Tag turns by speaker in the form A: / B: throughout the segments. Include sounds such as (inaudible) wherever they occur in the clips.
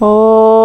A: Oh.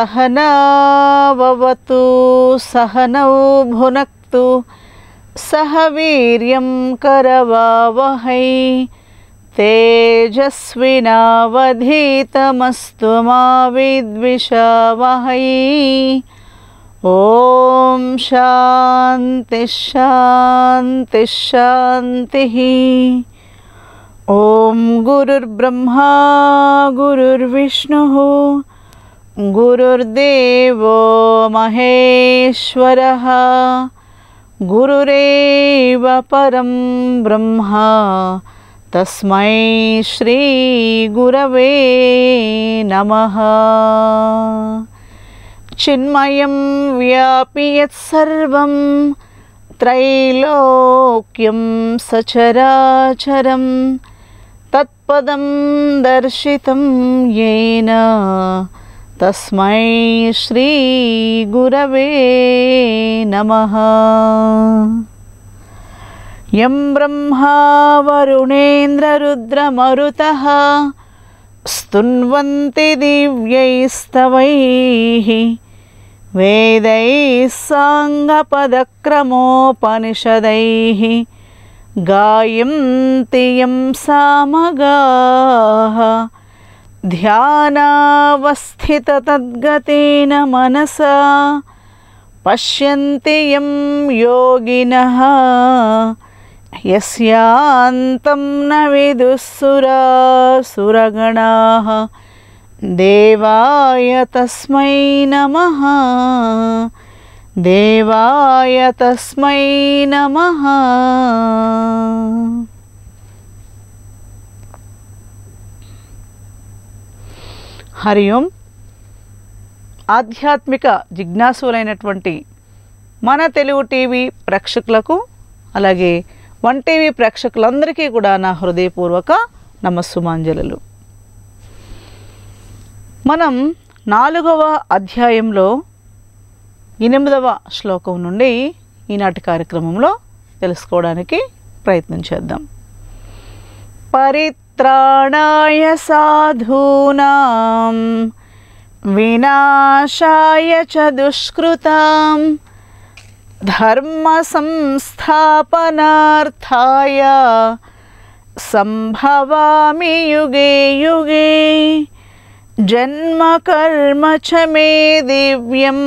A: सहनावतु सहनौ भुनक्तु सह वीर्यं करवावहै तेजस्विनावधीतमस्तु मा विद्विषावहै ॐ शान्तिश्शान्तिश्शान्तिः ॐ गुरुर्ब्रह्मा गुरुर्विष्णुः गुरुर्देवो महेश्वरः गुरुरेव परं ब्रह्मा तस्मै श्रीगुरवे नमः चिन्मयं व्यापि यत्सर्वं त्रैलोक्यं तत्पदं दर्शितं येन तस्मै श्रीगुरवे नमः यं ब्रह्मा वरुणेन्द्ररुद्रमरुतः स्तुन्वन्ति दिव्यैस्तवैः वेद साङ्गपदक्रमोपनिषदैः गायन्ति यं सामगाः ध्यानावस्थिततद्गतेन मनसा पश्यन्ति यं योगिनः यस्यान्तं न विदुःसुरासुरगणाः देवाय तस्मै नमः देवाय तस्मै नमः హరి ఓం ఆధ్యాత్మిక జిజ్ఞాసులైనటువంటి మన తెలుగు టీవీ ప్రేక్షకులకు అలాగే వన్ టీవీ ప్రేక్షకులందరికీ కూడా నా హృదయపూర్వక నమస్సుమాంజలు మనం నాలుగవ అధ్యాయంలో ఎనిమిదవ శ్లోకం నుండి ఈనాటి కార్యక్రమంలో తెలుసుకోవడానికి ప్రయత్నం చేద్దాం పరి त्राणाय साधूना विनाशा च दुष्कृता धर्म धर्मसंस्थापनार्थाय संभवामी युगे युगे जन्म कर्म च मे दिव्यम्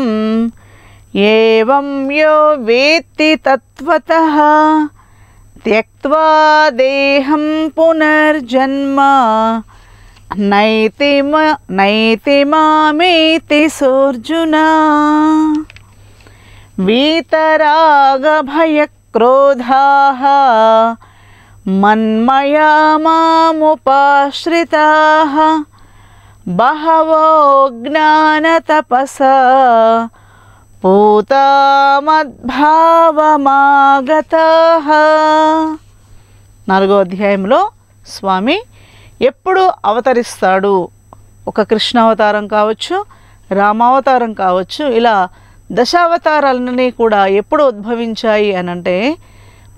A: एवं यो वेत्ति तत्त्वतः त्यक्त्वा देहं पुनर्जन्म नैते म नैते सोऽर्जुना वीतरागभयक्रोधाः मन्मया मामुपाश्रिताः बहवो ज्ञानतपसा पूता నాలుగో అధ్యాయంలో స్వామి ఎప్పుడు అవతరిస్తాడు ఒక కృష్ణావతారం కావచ్చు రామావతారం కావచ్చు ఇలా దశావతారాలన్నీ కూడా ఎప్పుడు ఉద్భవించాయి అనంటే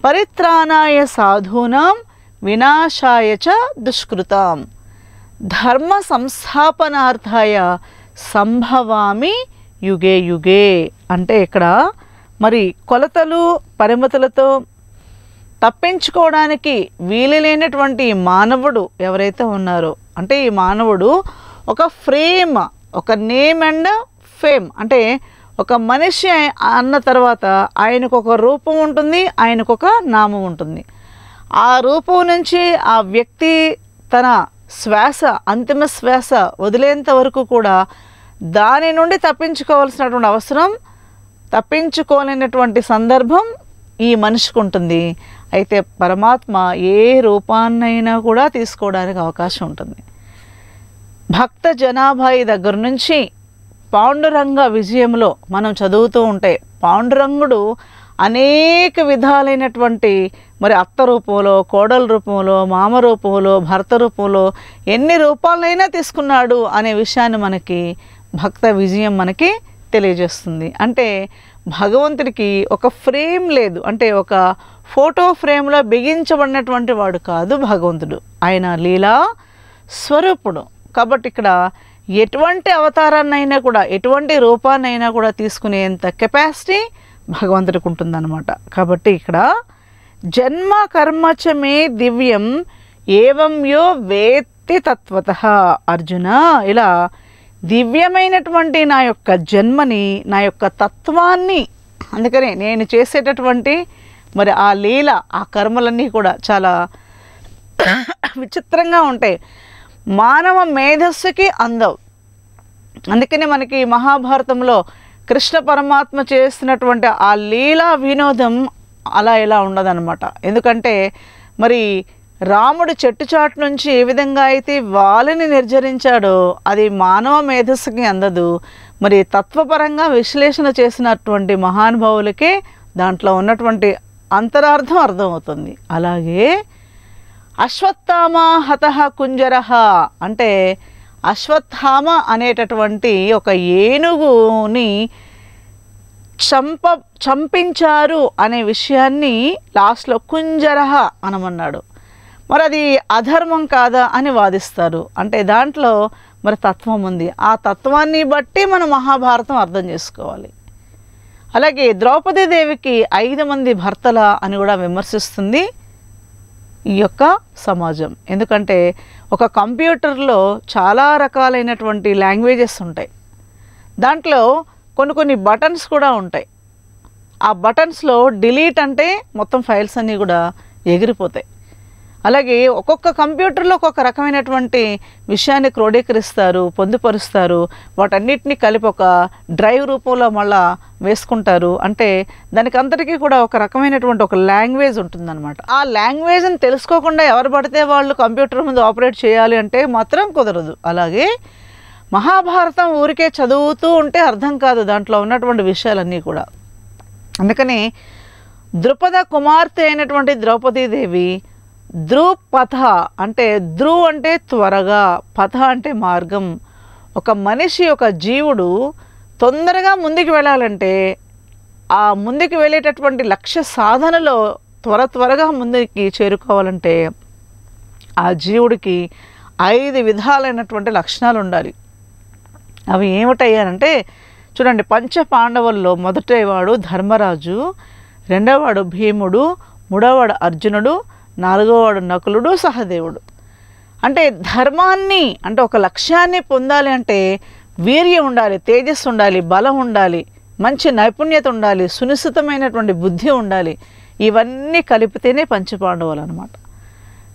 A: పరిత్రాణాయ సాధూనాం వినాశాయ చ దుష్కృతాం ధర్మ సంస్థాపనార్థాయ సంభవామి యుగే యుగే అంటే ఇక్కడ మరి కొలతలు పరిమితులతో తప్పించుకోవడానికి వీలు లేనటువంటి మానవుడు ఎవరైతే ఉన్నారో అంటే ఈ మానవుడు ఒక ఫ్రేమ్ ఒక నేమ్ అండ్ ఫేమ్ అంటే ఒక మనిషి అన్న తర్వాత ఆయనకు ఒక రూపం ఉంటుంది ఆయనకు ఒక నామం ఉంటుంది ఆ రూపం నుంచి ఆ వ్యక్తి తన శ్వాస అంతిమ శ్వాస వదిలేంత వరకు కూడా దాని నుండి తప్పించుకోవాల్సినటువంటి అవసరం తప్పించుకోలేనటువంటి సందర్భం ఈ మనిషికి ఉంటుంది అయితే పరమాత్మ ఏ రూపాన్నైనా కూడా తీసుకోవడానికి అవకాశం ఉంటుంది భక్త జనాభాయి దగ్గర నుంచి పాండురంగ విజయంలో మనం చదువుతూ ఉంటే పాండురంగుడు అనేక విధాలైనటువంటి మరి అత్త రూపంలో కోడల రూపంలో మామ రూపంలో భర్త రూపంలో ఎన్ని రూపాలైనా తీసుకున్నాడు అనే విషయాన్ని మనకి భక్త విజయం మనకి తెలియజేస్తుంది అంటే భగవంతుడికి ఒక ఫ్రేమ్ లేదు అంటే ఒక ఫోటో ఫ్రేమ్లో బిగించబడినటువంటి వాడు కాదు భగవంతుడు ఆయన లీలా స్వరూపుడు కాబట్టి ఇక్కడ ఎటువంటి అవతారాన్నైనా కూడా ఎటువంటి రూపాన్నైనా కూడా తీసుకునేంత కెపాసిటీ భగవంతుడికి ఉంటుందన్నమాట కాబట్టి ఇక్కడ జన్మ కర్మచమే దివ్యం ఏవం యో వేత్తి తత్వత అర్జున ఇలా దివ్యమైనటువంటి నా యొక్క జన్మని నా యొక్క తత్వాన్ని అందుకనే నేను చేసేటటువంటి మరి ఆ లీల ఆ కర్మలన్నీ కూడా చాలా విచిత్రంగా ఉంటాయి మానవ మేధస్సుకి అందవు అందుకనే మనకి మహాభారతంలో కృష్ణ పరమాత్మ చేస్తున్నటువంటి ఆ లీలా వినోదం అలా ఇలా ఉండదన్నమాట ఎందుకంటే మరి రాముడు చెట్టు చాటు నుంచి ఏ విధంగా అయితే వాలిని నిర్జరించాడో అది మానవ మేధస్సుకి అందదు మరి తత్వపరంగా విశ్లేషణ చేసినటువంటి మహానుభావులకే దాంట్లో ఉన్నటువంటి అంతరార్థం అర్థమవుతుంది అలాగే అశ్వత్థామ హత కుంజరహ అంటే అశ్వత్థామ అనేటటువంటి ఒక ఏనుగుని చంప చంపించారు అనే విషయాన్ని లాస్ట్లో కుంజరహ అనమన్నాడు మరి అది అధర్మం కాదా అని వాదిస్తారు అంటే దాంట్లో మరి తత్వం ఉంది ఆ తత్వాన్ని బట్టి మనం మహాభారతం అర్థం చేసుకోవాలి అలాగే ద్రౌపదీదేవికి ఐదు మంది భర్తల అని కూడా విమర్శిస్తుంది ఈ యొక్క సమాజం ఎందుకంటే ఒక కంప్యూటర్లో చాలా రకాలైనటువంటి లాంగ్వేజెస్ ఉంటాయి దాంట్లో కొన్ని కొన్ని బటన్స్ కూడా ఉంటాయి ఆ బటన్స్లో డిలీట్ అంటే మొత్తం ఫైల్స్ అన్నీ కూడా ఎగిరిపోతాయి అలాగే ఒక్కొక్క కంప్యూటర్లో ఒక్కొక్క రకమైనటువంటి విషయాన్ని క్రోడీకరిస్తారు పొందుపరుస్తారు వాటన్నిటిని కలిపి ఒక డ్రైవ్ రూపంలో మళ్ళా వేసుకుంటారు అంటే దానికి అంతటికీ కూడా ఒక రకమైనటువంటి ఒక లాంగ్వేజ్ ఉంటుందన్నమాట ఆ లాంగ్వేజ్ని తెలుసుకోకుండా ఎవరు పడితే వాళ్ళు కంప్యూటర్ ముందు ఆపరేట్ చేయాలి అంటే మాత్రం కుదరదు అలాగే మహాభారతం ఊరికే చదువుతూ ఉంటే అర్థం కాదు దాంట్లో ఉన్నటువంటి విషయాలన్నీ కూడా అందుకని ద్రుపద కుమార్తె అయినటువంటి ద్రౌపదీదేవి పథ అంటే ధ్రువ్ అంటే త్వరగా పథ అంటే మార్గం ఒక మనిషి ఒక జీవుడు తొందరగా ముందుకు వెళ్ళాలంటే ఆ ముందుకు వెళ్ళేటటువంటి లక్ష్య సాధనలో త్వర త్వరగా ముందుకి చేరుకోవాలంటే ఆ జీవుడికి ఐదు విధాలైనటువంటి లక్షణాలు ఉండాలి అవి ఏమిటయ్యానంటే చూడండి పంచ పాండవుల్లో మొదటివాడు ధర్మరాజు రెండవవాడు భీముడు మూడవవాడు అర్జునుడు నాలుగోవాడు నకులుడు సహదేవుడు అంటే ధర్మాన్ని అంటే ఒక లక్ష్యాన్ని పొందాలి అంటే వీర్యం ఉండాలి తేజస్సు ఉండాలి బలం ఉండాలి మంచి నైపుణ్యత ఉండాలి సునిశ్చితమైనటువంటి బుద్ధి ఉండాలి ఇవన్నీ కలిపితేనే పంచపాండవులు అనమాట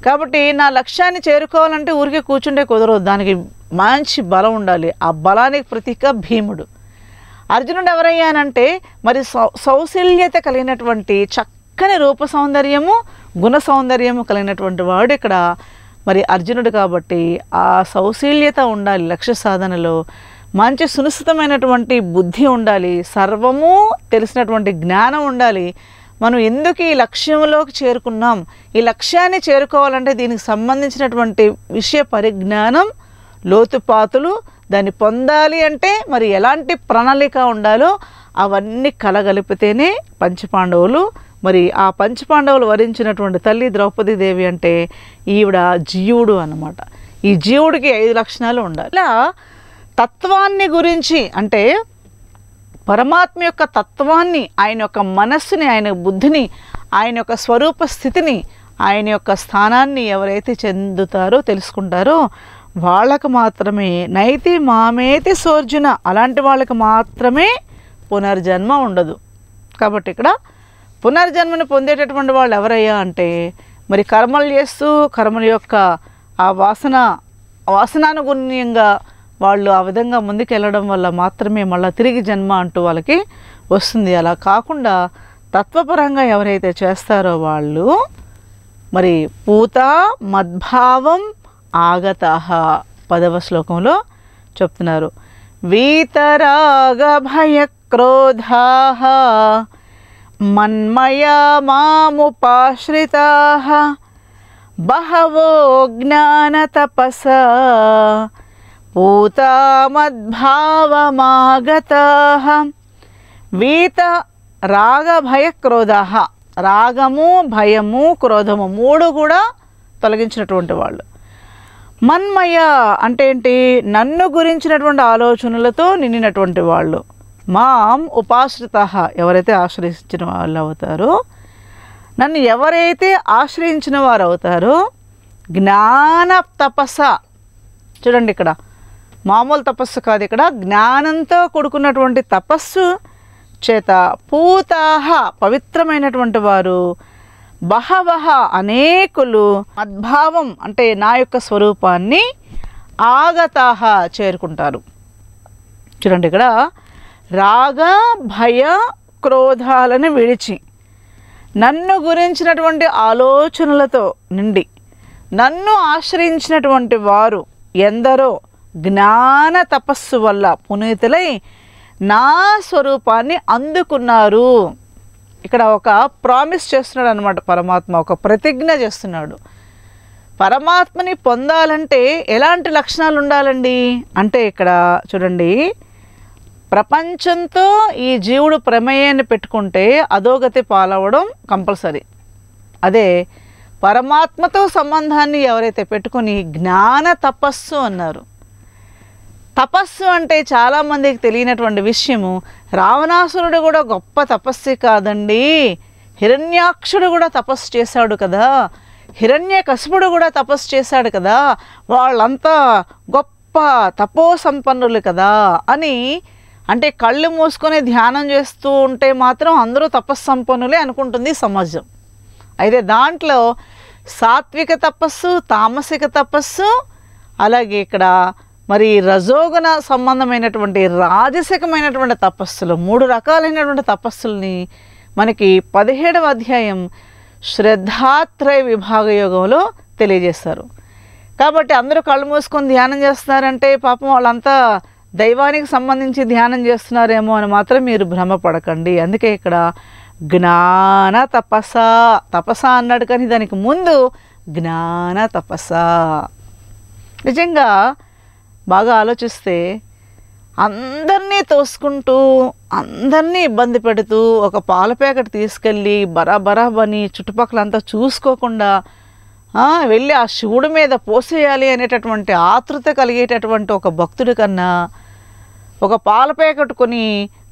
A: కాబట్టి నా లక్ష్యాన్ని చేరుకోవాలంటే ఊరికే కూర్చుంటే కుదరదు దానికి మంచి బలం ఉండాలి ఆ బలానికి ప్రతీక భీముడు అర్జునుడు ఎవరయ్యానంటే మరి సౌశల్యత కలిగినటువంటి చక్క చక్కని రూప సౌందర్యము గుణ సౌందర్యము కలిగినటువంటి వాడు ఇక్కడ మరి అర్జునుడు కాబట్టి ఆ సౌశీల్యత ఉండాలి లక్ష్య సాధనలో మంచి సునిశ్చితమైనటువంటి బుద్ధి ఉండాలి సర్వము తెలిసినటువంటి జ్ఞానం ఉండాలి మనం ఎందుకు ఈ లక్ష్యంలోకి చేరుకున్నాం ఈ లక్ష్యాన్ని చేరుకోవాలంటే దీనికి సంబంధించినటువంటి విషయ పరిజ్ఞానం లోతుపాతులు దాన్ని పొందాలి అంటే మరి ఎలాంటి ప్రణాళిక ఉండాలో అవన్నీ కలగలిపితేనే పంచపాండవులు మరి ఆ పంచపాండవులు వరించినటువంటి తల్లి ద్రౌపదీదేవి అంటే ఈవిడ జీవుడు అనమాట ఈ జీవుడికి ఐదు లక్షణాలు ఉండాలి ఇలా తత్వాన్ని గురించి అంటే పరమాత్మ యొక్క తత్వాన్ని ఆయన యొక్క మనస్సుని ఆయన బుద్ధిని ఆయన యొక్క స్వరూప స్థితిని ఆయన యొక్క స్థానాన్ని ఎవరైతే చెందుతారో తెలుసుకుంటారో వాళ్ళకు మాత్రమే నైతి మామేతి సోర్జున అలాంటి వాళ్ళకి మాత్రమే పునర్జన్మ ఉండదు కాబట్టి ఇక్కడ పునర్జన్మను పొందేటటువంటి వాళ్ళు ఎవరయ్యా అంటే మరి కర్మలు చేస్తూ కర్మల యొక్క ఆ వాసన వాసనానుగుణ్యంగా వాళ్ళు ఆ విధంగా ముందుకెళ్ళడం వల్ల మాత్రమే మళ్ళీ తిరిగి జన్మ అంటూ వాళ్ళకి వస్తుంది అలా కాకుండా తత్వపరంగా ఎవరైతే చేస్తారో వాళ్ళు మరి పూత మద్భావం ఆగత పదవ శ్లోకంలో చెప్తున్నారు వీతరాగ క్రోధా మన్మయా मामुपाश्रिताः बहवो ज्ञानतपसा पूता मद्भावमागताः వీత రాగ భయ రాగము భయము క్రోధము మూడు కూడా తొలగించినటువంటి వాళ్ళు మన్మయ అంటే ఏంటి నన్ను గురించినటువంటి ఆలోచనలతో నిండినటువంటి వాళ్ళు మాం ఉపాశ్రిత ఎవరైతే ఆశ్రయించిన వాళ్ళు అవుతారో నన్ను ఎవరైతే ఆశ్రయించిన వారు అవుతారో జ్ఞాన తపస్స చూడండి ఇక్కడ మామూలు తపస్సు కాదు ఇక్కడ జ్ఞానంతో కూడుకున్నటువంటి తపస్సు చేత పూతాహ పవిత్రమైనటువంటి వారు బహవహ అనేకులు మద్భావం అంటే నా యొక్క స్వరూపాన్ని ఆగతాహ చేరుకుంటారు చూడండి ఇక్కడ రాగ భయ క్రోధాలను విడిచి నన్ను గురించినటువంటి ఆలోచనలతో నిండి నన్ను ఆశ్రయించినటువంటి వారు ఎందరో జ్ఞాన తపస్సు వల్ల పునీతులై నా స్వరూపాన్ని అందుకున్నారు ఇక్కడ ఒక ప్రామిస్ చేస్తున్నాడు అనమాట పరమాత్మ ఒక ప్రతిజ్ఞ చేస్తున్నాడు పరమాత్మని పొందాలంటే ఎలాంటి లక్షణాలు ఉండాలండి అంటే ఇక్కడ చూడండి ప్రపంచంతో ఈ జీవుడు ప్రమేయాన్ని పెట్టుకుంటే అధోగతి పాలవడం కంపల్సరీ అదే పరమాత్మతో సంబంధాన్ని ఎవరైతే పెట్టుకుని జ్ఞాన తపస్సు అన్నారు తపస్సు అంటే చాలామందికి తెలియనటువంటి విషయము రావణాసురుడు కూడా గొప్ప తపస్సు కాదండి హిరణ్యాక్షుడు కూడా తపస్సు చేశాడు కదా హిరణ్య కసుపుడు కూడా తపస్సు చేశాడు కదా వాళ్ళంతా గొప్ప తపో సంపన్నులు కదా అని అంటే కళ్ళు మూసుకొని ధ్యానం చేస్తూ ఉంటే మాత్రం అందరూ తపస్సంపన్నులే అనుకుంటుంది సమాజం అయితే దాంట్లో సాత్విక తపస్సు తామసిక తపస్సు అలాగే ఇక్కడ మరి రజోగుణ సంబంధమైనటువంటి రాజసికమైనటువంటి తపస్సులు మూడు రకాలైనటువంటి తపస్సుల్ని మనకి పదిహేడవ అధ్యాయం శ్రద్ధాత్రయ విభాగ యోగంలో తెలియజేస్తారు కాబట్టి అందరూ కళ్ళు మూసుకొని ధ్యానం చేస్తున్నారంటే పాపం వాళ్ళంతా దైవానికి సంబంధించి ధ్యానం చేస్తున్నారేమో అని మాత్రం మీరు భ్రమపడకండి అందుకే ఇక్కడ జ్ఞాన తపస తపస అన్నాడు కానీ దానికి ముందు జ్ఞాన తపస నిజంగా బాగా ఆలోచిస్తే అందరినీ తోసుకుంటూ అందరినీ ఇబ్బంది పెడుతూ ఒక పాల ప్యాకెట్ తీసుకెళ్ళి బరాబరాబని చుట్టుపక్కలంతా చూసుకోకుండా వెళ్ళి ఆ శివుడి మీద పోసేయాలి అనేటటువంటి ఆతృత కలిగేటటువంటి ఒక భక్తుడి కన్నా ఒక పాలపే కట్టుకొని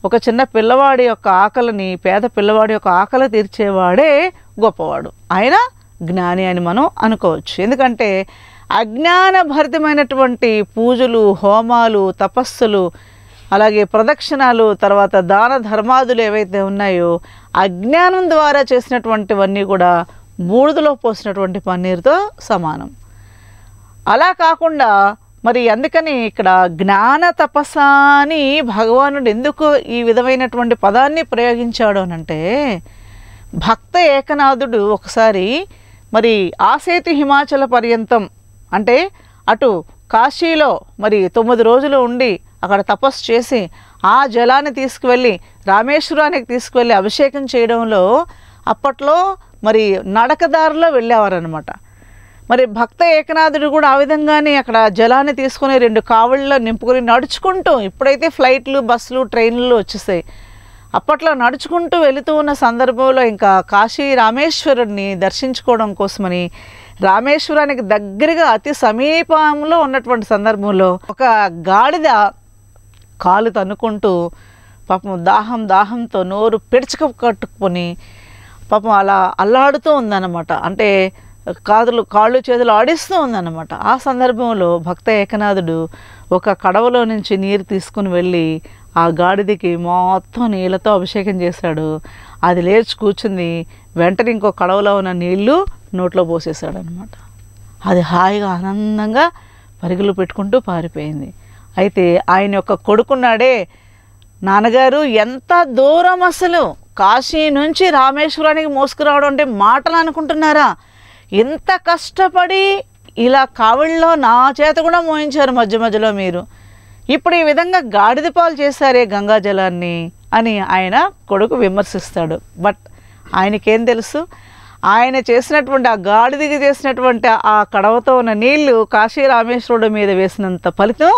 A: ఒక చిన్న పిల్లవాడి యొక్క ఆకలిని పేద పిల్లవాడి యొక్క ఆకలి తీర్చేవాడే గొప్పవాడు ఆయన జ్ఞాని అని మనం అనుకోవచ్చు ఎందుకంటే అజ్ఞానభరితమైనటువంటి పూజలు హోమాలు తపస్సులు అలాగే ప్రదక్షిణాలు తర్వాత దాన ధర్మాదులు ఏవైతే ఉన్నాయో అజ్ఞానం ద్వారా చేసినటువంటివన్నీ కూడా బూడిదలో పోసినటువంటి పన్నీరుతో సమానం అలా కాకుండా మరి అందుకని ఇక్కడ జ్ఞాన తపస్స అని భగవానుడు ఎందుకు ఈ విధమైనటువంటి పదాన్ని ప్రయోగించాడు అనంటే భక్త ఏకనాథుడు ఒకసారి మరి ఆసేతి హిమాచల పర్యంతం అంటే అటు కాశీలో మరి తొమ్మిది రోజులు ఉండి అక్కడ తపస్సు చేసి ఆ జలాన్ని తీసుకువెళ్ళి రామేశ్వరానికి తీసుకువెళ్ళి అభిషేకం చేయడంలో అప్పట్లో మరి నడకదారిలో వెళ్ళేవారనమాట మరి భక్త ఏకనాథుడు కూడా ఆ విధంగానే అక్కడ జలాన్ని తీసుకొని రెండు కావుళ్ళలో నింపుకొని నడుచుకుంటూ ఇప్పుడైతే ఫ్లైట్లు బస్సులు ట్రైన్లు వచ్చేసాయి అప్పట్లో నడుచుకుంటూ వెళుతూ ఉన్న సందర్భంలో ఇంకా కాశీ రామేశ్వరుడిని దర్శించుకోవడం కోసమని రామేశ్వరానికి దగ్గరగా అతి సమీపంలో ఉన్నటువంటి సందర్భంలో ఒక గాడిద కాలు తన్నుకుంటూ పాపం దాహం దాహంతో నోరు పెడుచుక కట్టుకొని పాపం అలా అల్లాడుతూ ఉందన్నమాట అంటే కాదులు కాళ్ళు చేతులు ఆడిస్తూ ఉందన్నమాట ఆ సందర్భంలో భక్త ఏకనాథుడు ఒక కడవలో నుంచి నీరు తీసుకుని వెళ్ళి ఆ గాడిదికి మొత్తం నీళ్ళతో అభిషేకం చేశాడు అది లేచి కూర్చుంది వెంటనే ఇంకో కడవలో ఉన్న నీళ్లు నోట్లో పోసేసాడు అనమాట అది హాయిగా ఆనందంగా పరుగులు పెట్టుకుంటూ పారిపోయింది అయితే ఆయన యొక్క కొడుకున్నాడే నాన్నగారు ఎంత దూరం అసలు కాశీ నుంచి రామేశ్వరానికి మోసుకురావడం అంటే మాటలు అనుకుంటున్నారా ఇంత కష్టపడి ఇలా కావిళ్ళలో నా చేత కూడా మోయించారు మధ్య మధ్యలో మీరు ఇప్పుడు ఈ విధంగా గాడిదపాలు చేశారే గంగా జలాన్ని అని ఆయన కొడుకు విమర్శిస్తాడు బట్ ఆయనకేం తెలుసు ఆయన చేసినటువంటి ఆ గాడిదికి చేసినటువంటి ఆ కడవతో ఉన్న నీళ్లు కాశీ రామేశ్వరుడు మీద వేసినంత ఫలితం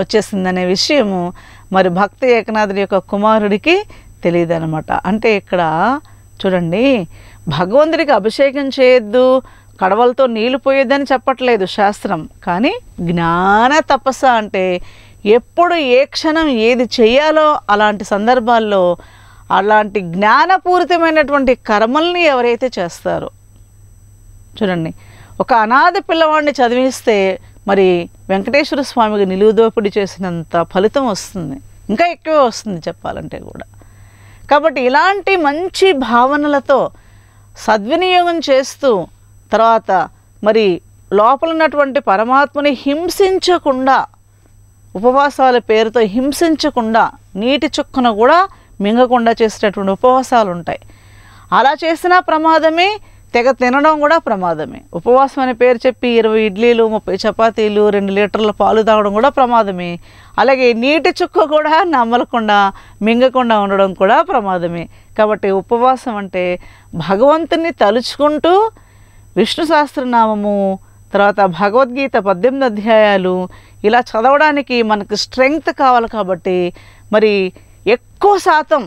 A: వచ్చేసిందనే విషయము మరి భక్తి ఏకనాథుడి యొక్క కుమారుడికి తెలియదు అనమాట అంటే ఇక్కడ చూడండి భగవంతుడికి అభిషేకం చేయొద్దు కడవలతో నీళ్లు పోయొద్దని చెప్పట్లేదు శాస్త్రం కానీ జ్ఞాన తపస్స అంటే ఎప్పుడు ఏ క్షణం ఏది చేయాలో అలాంటి సందర్భాల్లో అలాంటి జ్ఞానపూరితమైనటువంటి కర్మల్ని ఎవరైతే చేస్తారో చూడండి ఒక అనాథ పిల్లవాడిని చదివిస్తే మరి వెంకటేశ్వర స్వామికి నిలువుదోపిడి చేసినంత ఫలితం వస్తుంది ఇంకా ఎక్కువే వస్తుంది చెప్పాలంటే కూడా కాబట్టి ఇలాంటి మంచి భావనలతో సద్వినియోగం చేస్తూ తర్వాత మరి లోపల ఉన్నటువంటి పరమాత్మని హింసించకుండా ఉపవాసాల పేరుతో హింసించకుండా నీటి చుక్కన కూడా మింగకుండా చేసేటటువంటి ఉపవాసాలు ఉంటాయి అలా చేసినా ప్రమాదమే తెగ తినడం కూడా ప్రమాదమే ఉపవాసం అనే పేరు చెప్పి ఇరవై ఇడ్లీలు ముప్పై చపాతీలు రెండు లీటర్ల పాలు తాగడం కూడా ప్రమాదమే అలాగే నీటి చుక్క కూడా నమ్మలకుండా మింగకుండా ఉండడం కూడా ప్రమాదమే కాబట్టి ఉపవాసం అంటే భగవంతుని తలుచుకుంటూ విష్ణు సహస్రనామము తర్వాత భగవద్గీత పద్దెనిమిది అధ్యాయాలు ఇలా చదవడానికి మనకు స్ట్రెంగ్త్ కావాలి కాబట్టి మరి ఎక్కువ శాతం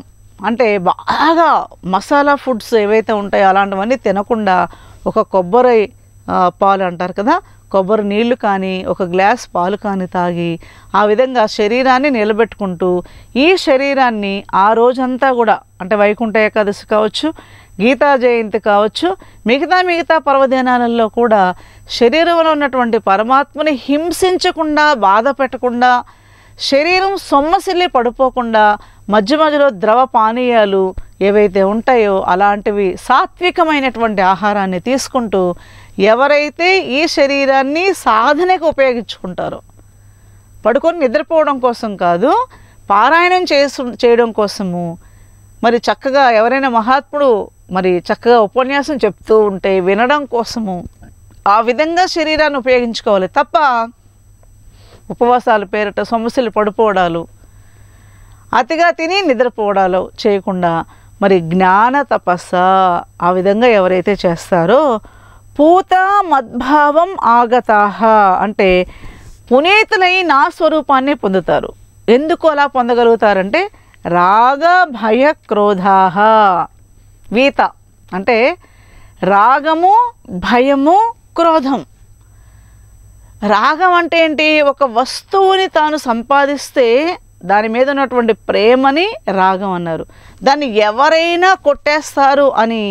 A: అంటే బాగా మసాలా ఫుడ్స్ ఏవైతే ఉంటాయో అలాంటివన్నీ తినకుండా ఒక కొబ్బరి పాలు అంటారు కదా కొబ్బరి నీళ్లు కానీ ఒక గ్లాస్ పాలు కానీ తాగి ఆ విధంగా శరీరాన్ని నిలబెట్టుకుంటూ ఈ శరీరాన్ని ఆ రోజంతా కూడా అంటే వైకుంఠ ఏకాదశి కావచ్చు గీతా జయంతి కావచ్చు మిగతా మిగతా పర్వదినాలలో కూడా శరీరంలో ఉన్నటువంటి పరమాత్మని హింసించకుండా బాధ పెట్టకుండా శరీరం సొమ్మసిల్లి పడిపోకుండా మధ్య మధ్యలో ద్రవ పానీయాలు ఏవైతే ఉంటాయో అలాంటివి సాత్వికమైనటువంటి ఆహారాన్ని తీసుకుంటూ ఎవరైతే ఈ శరీరాన్ని సాధనకు ఉపయోగించుకుంటారో పడుకొని నిద్రపోవడం కోసం కాదు పారాయణం చేసు చేయడం కోసము మరి చక్కగా ఎవరైనా మహాత్ముడు మరి చక్కగా ఉపన్యాసం చెప్తూ ఉంటే వినడం కోసము ఆ విధంగా శరీరాన్ని ఉపయోగించుకోవాలి తప్ప ఉపవాసాల పేరిట సమస్యలు పడిపోవడాలు అతిగా తిని నిద్రపోవడాలు చేయకుండా మరి జ్ఞాన తపస్స ఆ విధంగా ఎవరైతే చేస్తారో పూత మద్భావం ఆగతాహ అంటే పునీతులై నా స్వరూపాన్ని పొందుతారు ఎందుకు అలా పొందగలుగుతారంటే రాగ భయ క్రోధాహ వీత అంటే రాగము భయము క్రోధం రాగం అంటే ఏంటి ఒక వస్తువుని తాను సంపాదిస్తే దాని మీద ఉన్నటువంటి ప్రేమని రాగం అన్నారు దాన్ని ఎవరైనా కొట్టేస్తారు అని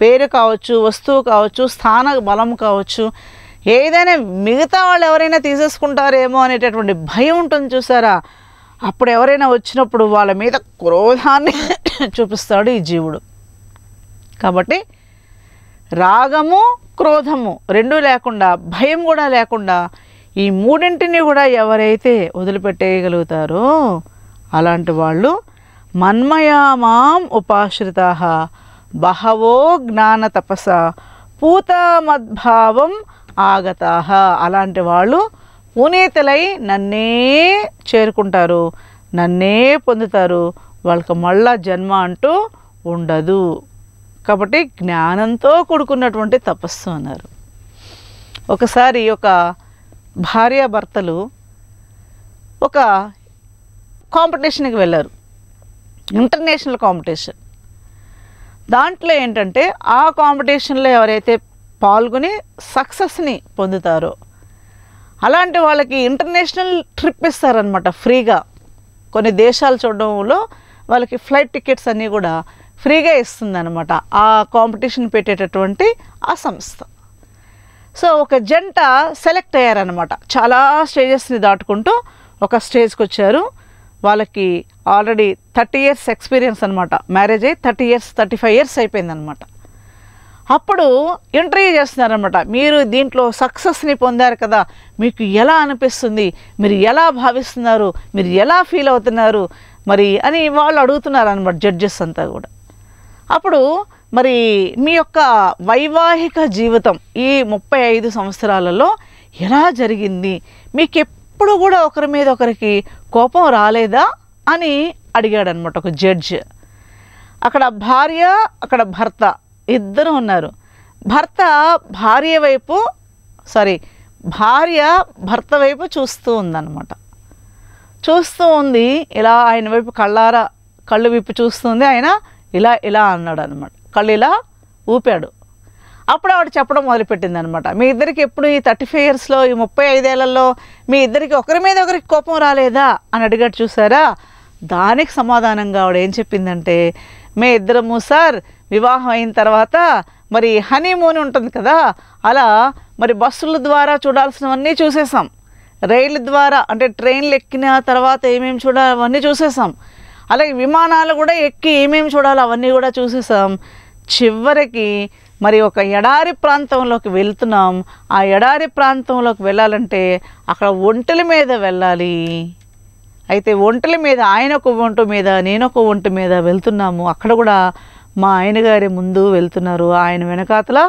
A: పేరు కావచ్చు వస్తువు కావచ్చు స్థాన బలం కావచ్చు ఏదైనా మిగతా వాళ్ళు ఎవరైనా తీసేసుకుంటారేమో అనేటటువంటి భయం ఉంటుంది చూసారా అప్పుడు ఎవరైనా వచ్చినప్పుడు వాళ్ళ మీద క్రోధాన్ని (coughs) చూపిస్తాడు ఈ జీవుడు కాబట్టి రాగము క్రోధము రెండూ లేకుండా భయం కూడా లేకుండా ఈ మూడింటిని కూడా ఎవరైతే వదిలిపెట్టేయగలుగుతారో అలాంటి వాళ్ళు మన్మయామాం ఉపాశ్రిత బహవో జ్ఞాన తపస పూతామద్భావం ఆగతా అలాంటి వాళ్ళు పునీతలై నన్నే చేరుకుంటారు నన్నే పొందుతారు వాళ్ళకి మళ్ళా జన్మ అంటూ ఉండదు కాబట్టి జ్ఞానంతో కూడుకున్నటువంటి తపస్సు అన్నారు ఒకసారి ఒక భార్యాభర్తలు ఒక కాంపిటీషన్కి వెళ్ళారు ఇంటర్నేషనల్ కాంపిటీషన్ దాంట్లో ఏంటంటే ఆ కాంపిటీషన్లో ఎవరైతే పాల్గొని సక్సెస్ని పొందుతారో అలాంటి వాళ్ళకి ఇంటర్నేషనల్ ట్రిప్ ఇస్తారనమాట ఫ్రీగా కొన్ని దేశాలు చూడడంలో వాళ్ళకి ఫ్లైట్ టికెట్స్ అన్నీ కూడా ఫ్రీగా ఇస్తుందన్నమాట ఆ కాంపిటీషన్ పెట్టేటటువంటి ఆ సంస్థ సో ఒక జంట సెలెక్ట్ అయ్యారనమాట చాలా స్టేజెస్ని దాటుకుంటూ ఒక స్టేజ్కి వచ్చారు వాళ్ళకి ఆల్రెడీ థర్టీ ఇయర్స్ ఎక్స్పీరియన్స్ అనమాట మ్యారేజ్ అయ్యి thirty years thirty five years అయిపోయిందనమాట అప్పుడు ఇంటర్వ్యూ చేస్తున్నారనమాట మీరు దీంట్లో సక్సెస్ని పొందారు కదా మీకు ఎలా అనిపిస్తుంది మీరు ఎలా భావిస్తున్నారు మీరు ఎలా ఫీల్ అవుతున్నారు మరి అని వాళ్ళు అడుగుతున్నారు అనమాట జడ్జెస్ అంతా కూడా అప్పుడు మరి మీ యొక్క వైవాహిక జీవితం ఈ ముప్పై ఐదు సంవత్సరాలలో ఎలా జరిగింది మీకు ఎప్పుడు కూడా ఒకరి మీద ఒకరికి కోపం రాలేదా అని అడిగాడు అనమాట ఒక జడ్జ్ అక్కడ భార్య అక్కడ భర్త ఇద్దరు ఉన్నారు భర్త భార్య వైపు సారీ భార్య భర్త వైపు చూస్తూ ఉందన్నమాట చూస్తూ ఉంది ఇలా ఆయన వైపు కళ్ళారా కళ్ళు విప్పి చూస్తుంది ఆయన ఇలా ఇలా అన్నాడు అనమాట కళ్ళు ఇలా ఊపాడు అప్పుడు ఆవిడ చెప్పడం మొదలుపెట్టింది అనమాట మీ ఇద్దరికి ఎప్పుడు ఈ థర్టీ ఫైవ్ ఇయర్స్లో ఈ ముప్పై ఐదేళ్లలో మీ ఇద్దరికి ఒకరి మీద ఒకరికి కోపం రాలేదా అని అడిగాడు చూసారా దానికి సమాధానంగా ఆవిడ ఏం చెప్పిందంటే మే ఇద్దరము సార్ వివాహం అయిన తర్వాత మరి హనీమూన్ ఉంటుంది కదా అలా మరి బస్సుల ద్వారా చూడాల్సినవన్నీ చూసేసాం రైళ్ళ ద్వారా అంటే ట్రైన్లు ఎక్కిన తర్వాత ఏమేమి చూడాలి అవన్నీ చూసేసాం అలాగే విమానాలు కూడా ఎక్కి ఏమేమి చూడాలో అవన్నీ కూడా చూసేసాం చివరికి మరి ఒక ఎడారి ప్రాంతంలోకి వెళ్తున్నాం ఆ ఎడారి ప్రాంతంలోకి వెళ్ళాలంటే అక్కడ ఒంటల మీద వెళ్ళాలి అయితే ఒంటల మీద ఆయన ఒక ఒంటు మీద నేను ఒక ఒంటు మీద వెళ్తున్నాము అక్కడ కూడా మా ఆయన గారి ముందు వెళ్తున్నారు ఆయన వెనకాతల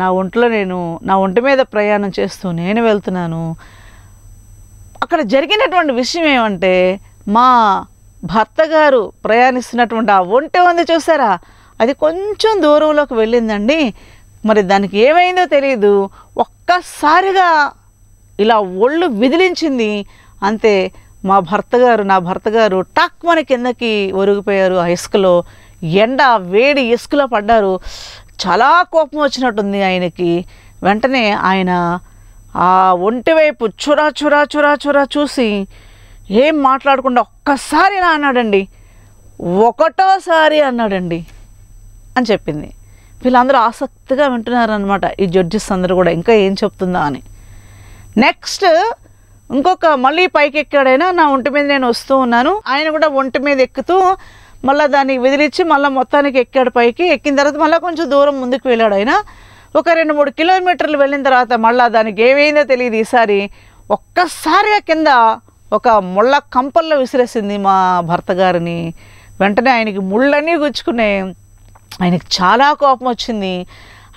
A: నా ఒంట్లో నేను నా ఒంటి మీద ప్రయాణం చేస్తూ నేను వెళ్తున్నాను అక్కడ జరిగినటువంటి విషయం ఏమంటే మా భర్త గారు ప్రయాణిస్తున్నటువంటి ఆ ఒంటె ఉంది చూసారా అది కొంచెం దూరంలోకి వెళ్ళిందండి మరి దానికి ఏమైందో తెలియదు ఒక్కసారిగా ఇలా ఒళ్ళు విదిలించింది అంతే మా భర్త గారు నా భర్త గారు టక్ మన కిందకి ఒరిగిపోయారు ఆ ఇసుకలో ఎండ వేడి ఇసుకలో పడ్డారు చాలా కోపం వచ్చినట్టుంది ఆయనకి వెంటనే ఆయన ఆ ఒంటి వైపు చురా చురా చురా చురా చూసి ఏం మాట్లాడకుండా ఒక్కసారి ఇలా అన్నాడండి ఒకటోసారి అన్నాడండి అని చెప్పింది వీళ్ళందరూ ఆసక్తిగా వింటున్నారనమాట ఈ జడ్జెస్ అందరూ కూడా ఇంకా ఏం చెప్తుందా అని నెక్స్ట్ ఇంకొక మళ్ళీ పైకి ఎక్కాడైనా నా ఒంటి మీద నేను వస్తూ ఉన్నాను ఆయన కూడా ఒంటి మీద ఎక్కుతూ మళ్ళీ దాన్ని విదిలిచ్చి మళ్ళీ మొత్తానికి ఎక్కాడు పైకి ఎక్కిన తర్వాత మళ్ళీ కొంచెం దూరం ముందుకు వెళ్ళాడు ఆయన ఒక రెండు మూడు కిలోమీటర్లు వెళ్ళిన తర్వాత మళ్ళీ దానికి ఏమైందో తెలియదు ఈసారి ఒక్కసారిగా కింద ఒక ముళ్ళ కంపల్లో విసిరేసింది మా భర్త గారిని వెంటనే ఆయనకి ముళ్ళన్నీ గుచ్చుకునే ఆయనకి చాలా కోపం వచ్చింది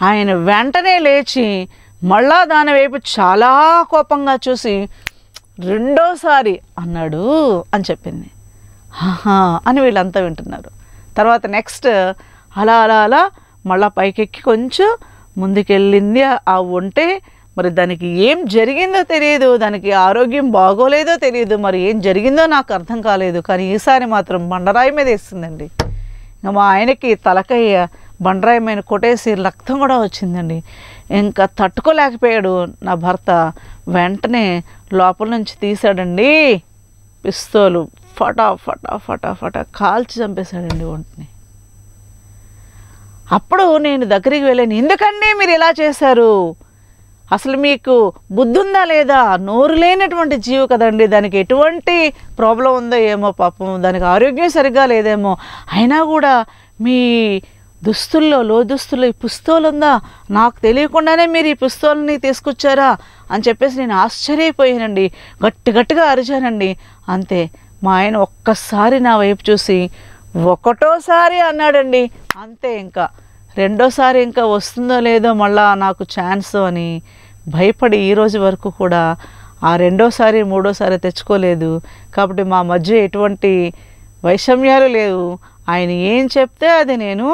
A: ఆయన వెంటనే లేచి మళ్ళా దాని వైపు చాలా కోపంగా చూసి రెండోసారి అన్నాడు అని చెప్పింది ఆహా అని వీళ్ళంతా వింటున్నారు తర్వాత నెక్స్ట్ అలా అలా అలా మళ్ళా పైకెక్కి కొంచెం ముందుకెళ్ళింది ఆ ఒంటే మరి దానికి ఏం జరిగిందో తెలియదు దానికి ఆరోగ్యం బాగోలేదో తెలియదు మరి ఏం జరిగిందో నాకు అర్థం కాలేదు కానీ ఈసారి మాత్రం బండరాయి మీద వేస్తుందండి ఇంకా మా ఆయనకి తలకయ్య బండరాయి మీద కొట్టేసి రక్తం కూడా వచ్చిందండి ఇంకా తట్టుకోలేకపోయాడు నా భర్త వెంటనే లోపల నుంచి తీశాడండి పిస్తోలు ఫటా ఫటా ఫటా ఫటా కాల్చి చంపేశాడండి ఒంటిని అప్పుడు నేను దగ్గరికి వెళ్ళాను ఎందుకండి మీరు ఇలా చేశారు అసలు మీకు బుద్ధుందా లేదా నోరు లేనటువంటి జీవి కదండి దానికి ఎటువంటి ప్రాబ్లం ఉందో ఏమో పాపం దానికి ఆరోగ్యం సరిగ్గా లేదేమో అయినా కూడా మీ దుస్తుల్లో లో దుస్తుల్లో ఈ పుస్తకాలు ఉందా నాకు తెలియకుండానే మీరు ఈ పుస్తకాలని తీసుకొచ్చారా అని చెప్పేసి నేను ఆశ్చర్యపోయానండి గట్టి గట్టిగా అరిచానండి అంతే మా ఆయన ఒక్కసారి నా వైపు చూసి ఒకటోసారి అన్నాడండి అంతే ఇంకా రెండోసారి ఇంకా వస్తుందో లేదో మళ్ళా నాకు ఛాన్స్ అని భయపడి ఈ రోజు వరకు కూడా ఆ రెండోసారి మూడోసారి తెచ్చుకోలేదు కాబట్టి మా మధ్య ఎటువంటి వైషమ్యాలు లేవు ఆయన ఏం చెప్తే అది నేను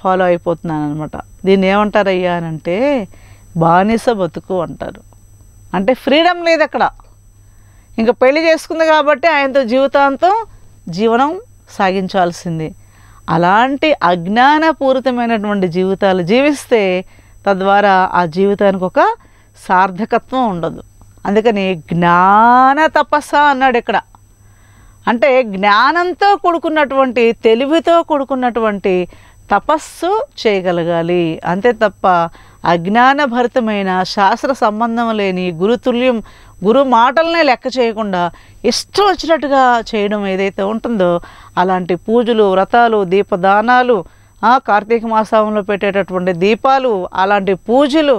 A: ఫాలో అయిపోతున్నాను అనమాట దీన్ని ఏమంటారయ్యా అని అంటే బానిస బతుకు అంటారు అంటే ఫ్రీడమ్ లేదు అక్కడ ఇంకా పెళ్లి చేసుకుంది కాబట్టి ఆయనతో జీవితాంతం జీవనం సాగించాల్సిందే అలాంటి అజ్ఞానపూరితమైనటువంటి జీవితాలు జీవిస్తే తద్వారా ఆ జీవితానికి ఒక సార్థకత్వం ఉండదు అందుకని జ్ఞాన తపస్స అన్నాడు ఇక్కడ అంటే జ్ఞానంతో కూడుకున్నటువంటి తెలివితో కూడుకున్నటువంటి తపస్సు చేయగలగాలి అంతే తప్ప అజ్ఞానభరితమైన శాస్త్ర సంబంధం లేని గురుతుల్యం గురు మాటలనే లెక్క చేయకుండా ఇష్టం వచ్చినట్టుగా చేయడం ఏదైతే ఉంటుందో అలాంటి పూజలు వ్రతాలు దీపదానాలు కార్తీక మాసంలో పెట్టేటటువంటి దీపాలు అలాంటి పూజలు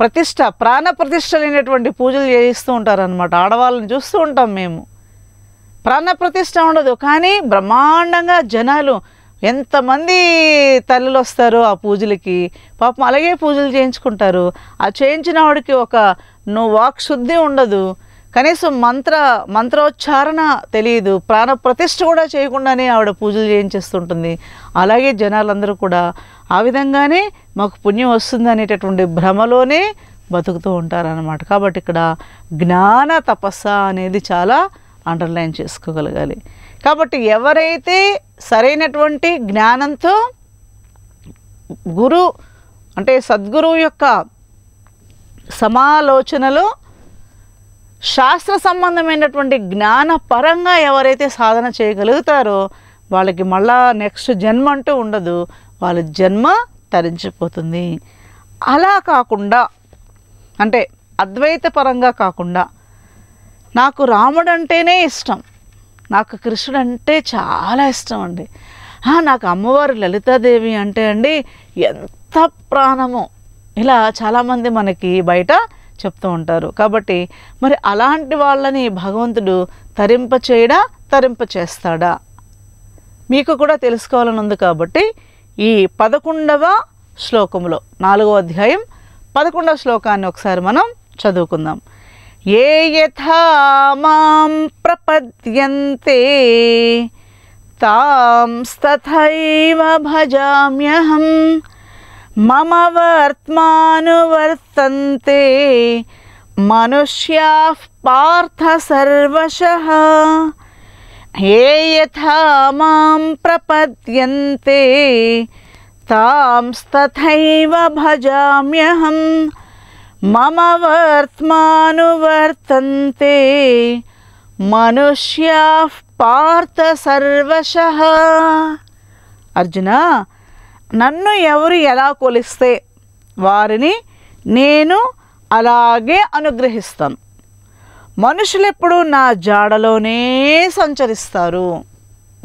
A: ప్రతిష్ట ప్రాణ ప్రతిష్ట లేనటువంటి పూజలు చేయిస్తూ ఉంటారనమాట ఆడవాళ్ళని చూస్తూ ఉంటాం మేము ప్రాణ ప్రతిష్ట ఉండదు కానీ బ్రహ్మాండంగా జనాలు ఎంతమంది తల్లులు వస్తారో ఆ పూజలకి పాపం అలాగే పూజలు చేయించుకుంటారు ఆ చేయించిన వాడికి ఒక నువ్వు వాక్ శుద్ధి ఉండదు కనీసం మంత్ర మంత్రోచ్చారణ తెలియదు ప్రాణ ప్రతిష్ఠ కూడా చేయకుండానే ఆవిడ పూజలు చేయించేస్తుంటుంది అలాగే జనాలందరూ కూడా ఆ విధంగానే మాకు పుణ్యం వస్తుంది అనేటటువంటి భ్రమలోనే బతుకుతూ ఉంటారన్నమాట కాబట్టి ఇక్కడ జ్ఞాన తపస్స అనేది చాలా అండర్లైన్ చేసుకోగలగాలి కాబట్టి ఎవరైతే సరైనటువంటి జ్ఞానంతో గురు అంటే సద్గురువు యొక్క సమాలోచనలు శాస్త్ర సంబంధమైనటువంటి జ్ఞాన పరంగా ఎవరైతే సాధన చేయగలుగుతారో వాళ్ళకి మళ్ళా నెక్స్ట్ జన్మ అంటూ ఉండదు వాళ్ళ జన్మ తరించిపోతుంది అలా కాకుండా అంటే అద్వైత పరంగా కాకుండా నాకు రాముడు అంటేనే ఇష్టం నాకు కృష్ణుడు అంటే చాలా ఇష్టం అండి నాకు అమ్మవారు లలితాదేవి అంటే అండి ఎంత ప్రాణమో ఇలా చాలామంది మనకి బయట చెప్తూ ఉంటారు కాబట్టి మరి అలాంటి వాళ్ళని భగవంతుడు తరింప చేయడా తరింప చేస్తాడా మీకు కూడా తెలుసుకోవాలని ఉంది కాబట్టి ఈ పదకొండవ శ్లోకంలో నాలుగో అధ్యాయం పదకొండవ శ్లోకాన్ని ఒకసారి మనం చదువుకుందాం ये यथा मां प्रपद्यन्ते तांस्तथैव भजाम्यहं मम वर्त्मानुवर्तन्ते मनुष्याः पार्थ सर्वशः ये यथा मां प्रपद्यन्ते तांस्तथैव भजाम्यहम् మమ వర్తంతే మనుష్యా పార్థ సర్వశ అర్జున నన్ను ఎవరు ఎలా కొలిస్తే వారిని నేను అలాగే అనుగ్రహిస్తాను మనుషులెప్పుడు నా జాడలోనే సంచరిస్తారు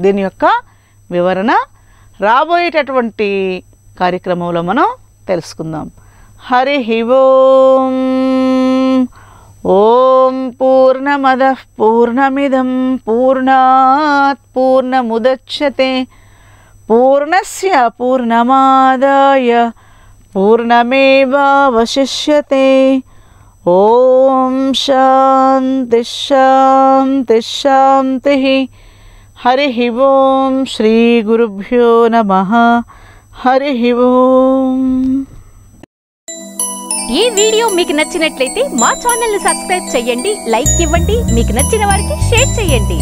A: దీని యొక్క వివరణ రాబోయేటటువంటి కార్యక్రమంలో మనం తెలుసుకుందాం हरिः ओम् ॐ पूर्णमदः पूर्णमिदं पूर्णात् पूर्णमुदच्छते पूर्णस्य पूर्णमादाय शांति ॐ शान्तिश्शान्तिश्शान्तिः हरिः ॐ श्रीगुरुभ्यो नमः हरिः ओम् ఈ వీడియో మీకు నచ్చినట్లయితే మా ఛానల్ని సబ్స్క్రైబ్ చేయండి లైక్ ఇవ్వండి మీకు నచ్చిన వారికి షేర్ చేయండి